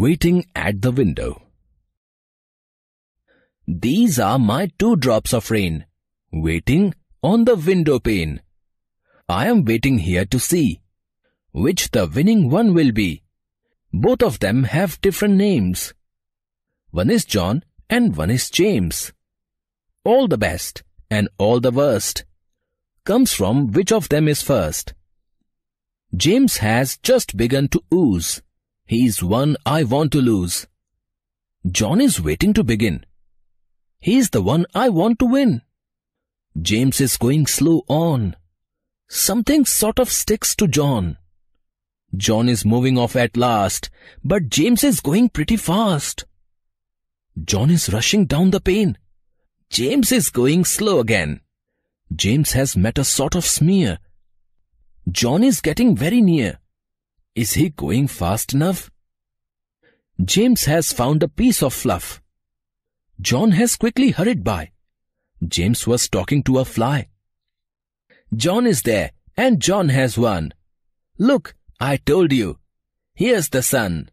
waiting at the window. These are my two drops of rain, waiting on the window pane. I am waiting here to see which the winning one will be. Both of them have different names. One is John and one is James. All the best and all the worst comes from which of them is first. James has just begun to ooze. He's one I want to lose. John is waiting to begin. He's the one I want to win. James is going slow on. Something sort of sticks to John. John is moving off at last, but James is going pretty fast. John is rushing down the pane. James is going slow again. James has met a sort of smear. John is getting very near. Is he going fast enough? James has found a piece of fluff. John has quickly hurried by. James was talking to a fly. John is there, and John has won. Look, I told you. Here's the sun.